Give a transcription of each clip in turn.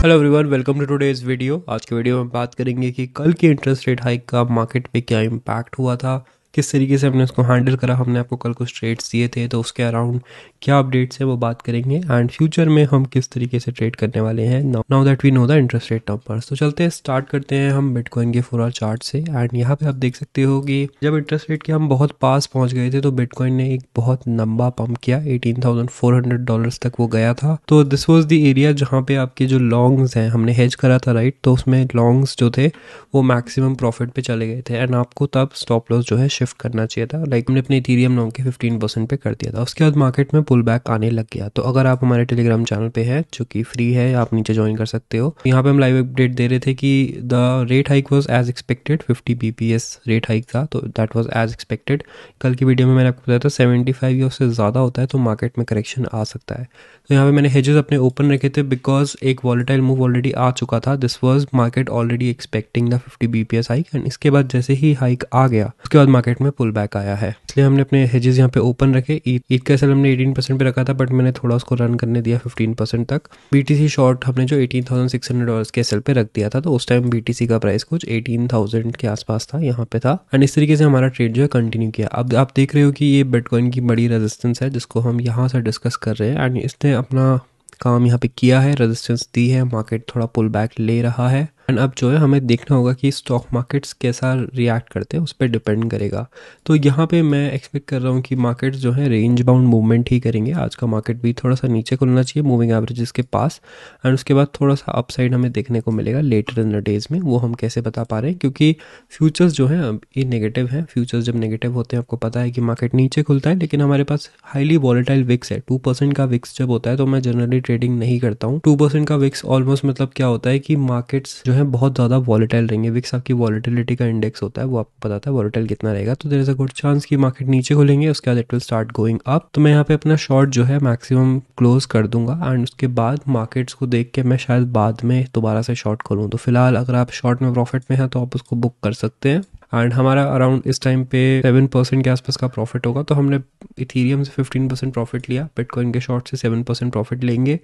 hello everyone welcome to today's video आज के video में बात करेंगे कि कल के इंटरेस्ट रेट हाइक का मार्केट पे क्या इम्पैक्ट हुआ था किस तरीके से हमने उसको हैंडल करा हमने आपको कल कुछ ट्रेड्स दिए थे तो उसके अराउंड क्या अपडेट्स है वो बात करेंगे एंड फ्यूचर में हम किस तरीके से ट्रेड करने वाले हैं now that we know the interest rate numbers तो चलते हैं स्टार्ट करते हैं हम बिटकॉइन के फोर आर चार्ट से एंड यहाँ पे आप देख सकते हो कि जब इंटरेस्ट रेट के हम बहुत पास पहुंच गए थे तो बिटकॉइन ने एक बहुत लंबा पंप किया हंड्रेड डॉलर तक वो गया था तो दिस वॉज द एरिया जहाँ पे आपके जो लॉन्ग्स हैं हमने हेज करा था राइट तो उसमें लॉन्ग्स जो थे वो मैक्सिमम प्रॉफिट पे चले गए थे एंड आपको तब स्टॉप लॉस जो है शिफ्ट करना चाहिए था लाइक हमने अपने इथीरियम नाम के फिफ्टीन परसेंट पे कर दिया था उसके बाद मार्केट में पुल बैक आने लग गया तो अगर आप हमारे टेलीग्राम चैनल पे है जो कि फ्री है आप नीचे ज्वाइन कर सकते हो यहाँ पे हम लाइव अपडेट दे रहे थे कि the rate hike was as expected fifty B P S rate hike था तो दैट वॉज एज एक्सपेक्टेड कल की वीडियो में मैंने आपको बताया था सेवेंटी फाइव या उससे ज़्यादा होता है तो मार्केट में करेक्शन आ सकता है तो यहाँ पे मैंने हेजेस अपने ओपन रखे थे बिकॉज एक वॉलेटाइल मूव ऑलरेडी आ चुका था this was market already expecting the fifty B P S hike and इसके बाद जैसे ही हाइक आ गया उसके बाद मार्केट मार्केट में पुल बैक आया है इसलिए हमने अपने हेजेस यहाँ पे ओपन रखे ईद का असल हमने एटीन परसेंट पे रखा था बट मैंने थोड़ा उसको रन करने दिया फिफ्टीन परसेंट तक बीटीसी शॉर्ट हमने जो eighteen thousand six hundred dollar के एसल पे रख दिया था तो उस टाइम बीटीसी का प्राइस कुछ एटीन थाउजेंड के आसपास था यहाँ पे था एंड इस तरीके से हमारा ट्रेड जो है कंटिन्यू किया अब आप देख रहे हो कि ये बिटकॉइन की बड़ी रेजिस्टेंस है जिसको हम यहाँ से डिस्कस कर रहे हैं एंड इसने अपना काम यहाँ पे किया है रेजिस्टेंस दी है मार्केट थोड़ा पुल बैक ले रहा है एंड अब जो है हमें देखना होगा कि स्टॉक मार्केट्स कैसा रिएक्ट करते हैं उस पर डिपेंड करेगा तो यहाँ पे मैं एक्सपेक्ट कर रहा हूँ कि मार्केट्स जो है रेंज बाउंड मूवमेंट ही करेंगे आज का मार्केट भी थोड़ा सा नीचे खुलना चाहिए मूविंग एवरेजेस के पास एंड उसके बाद थोड़ा सा अपसाइड हमें देखने को मिलेगा लेटर इन द डेज में वो हम कैसे बता पा रहे हैं क्योंकि फ्यूचर्स जो है अब ये नेगेटिव है फ्यूचर्स जब नेगेटिव होते हैं आपको पता है कि मार्केट नीचे खुलता है लेकिन हमारे पास हाईली वॉलेटाइल विक्स है टू परसेंट का विक्स जब होता है तो मैं जनरली ट्रेडिंग नहीं करता हूँ टू परसेंट का विक्स ऑलमोस्ट मतलब क्या होता है कि मार्केट्स जो हैं बहुत ज़्यादा वॉलीटाइल रहेंगे विक्स आपकी वॉलीटिलिटी का इंडेक्स होता है वो आपको पता है वॉलीटाइल कितना रहेगा तो there is a good chance कि मार्केट नीचे खुलेंगे उसके बाद it will start going up तो मैं यहाँ पे अपना शॉर्ट जो है मैक्सिमम क्लोज कर दूंगा एंड उसके बाद मार्केट्स को देख के मैं शायद बाद में दोबारा से शॉर्ट खोलूँ तो फिलहाल अगर आप शॉर्ट में प्रॉफिट में हैं तो आप उसको बुक कर सकते हैं एंड हमारा अराउंड इस टाइम पे सेवन परसेंट के आसपास का प्रॉफिट होगा तो हमने इथीरियम से फिफ्टीन परसेंट प्रॉफिट लिया बिटकॉइन के शॉर्ट से सेवन परसेंट प्रॉफिट लेंगे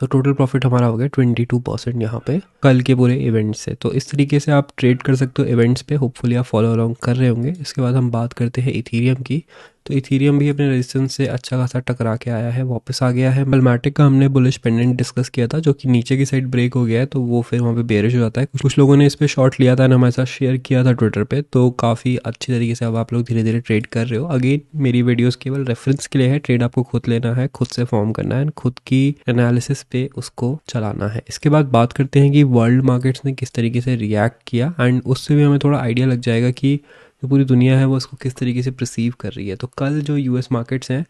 तो टोटल प्रॉफिट हमारा हो गया ट्वेंटी टू परसेंट यहाँ पे कल के पूरे इवेंट से तो इस तरीके से आप ट्रेड कर सकते हो इवेंट्स पे होपफुली आप फॉलो अलॉन्ग कर रहे होंगे इसके बाद हम बात करते हैं इथीरियम की तो इथीरियम भी अपने रेजिस्टेंस से अच्छा खासा टकरा के आया है वापस आ गया है मलमेटिक का हमने बुलिश पेंडेंट डिस्कस किया था जो कि नीचे की साइड ब्रेक हो गया है तो वो फिर वहाँ पे बेरिश हो जाता है कुछ लोगों ने इस पर शॉर्ट लिया था हमारे साथ शेयर किया था ट्विटर पर तो काफ़ी अच्छी तरीके से अब आप लोग धीरे धीरे ट्रेड कर रहे हो अगेन मेरी वीडियोज़ केवल रेफरेंस के लिए है ट्रेड आपको खुद लेना है खुद से फॉर्म करना है खुद की एनालिसिस पे उसको चलाना है इसके बाद बात करते हैं कि वर्ल्ड मार्केट्स ने किस तरीके से रिएक्ट किया एंड उससे भी हमें थोड़ा आइडिया लग जाएगा कि जो पूरी दुनिया है वो इसको किस तरीके से प्रसीव कर रही है तो कल जो यूएस मार्केट्स हैं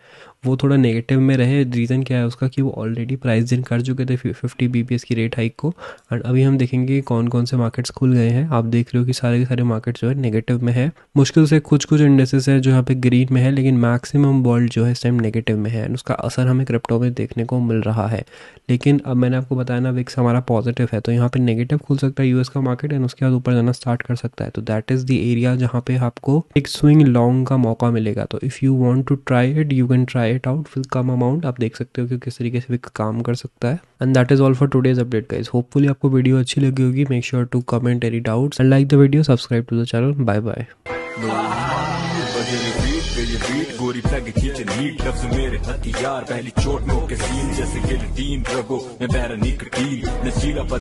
वो थोड़ा नेगेटिव में रहे रीज़न क्या है उसका कि वो ऑलरेडी प्राइस दिन कर चुके थे फिफ्टी बी की रेट हाइक को एंड अभी हम देखेंगे कौन कौन से मार्केट्स खुल गए हैं आप देख रहे हो कि सारे के सारे मार्केट्स जो है नेगेटिव में है मुश्किल से कुछ कुछ इंडेसेस है जो यहाँ पे ग्रीन में है लेकिन मैक्सिमम वर्ल्ड जो है इस टाइम नेगेटिव में है एंड उसका असर हमें क्रिप्टो में देखने को मिल रहा है लेकिन अब मैंने आपको बताया ना विक्स हमारा पॉजिटिव है तो यहाँ पे नेगेटिव खुल सकता है यूएस का मार्केट एंड उसके बाद ऊपर जाना स्टार्ट कर सकता है तो दैट इज़ द एरिया जहाँ पे आपको एक स्विंग लॉन्ग का मौका मिलेगा तो if you want to try it you can try try it out with कम अमाउंट आप देख सकते हो कि किस तरीके से काम कर सकता है and that is all for today's update guys hopefully आपको वीडियो अच्छी लगी होगी make sure to comment any doubt and like the video subscribe to the channel bye bye गोरी प्लग खींचे नीट लफ्ज मेरे हथियार पहली चोट नो के सीन जैसे के टीम रगो मैं बैरा निकटीन नशीला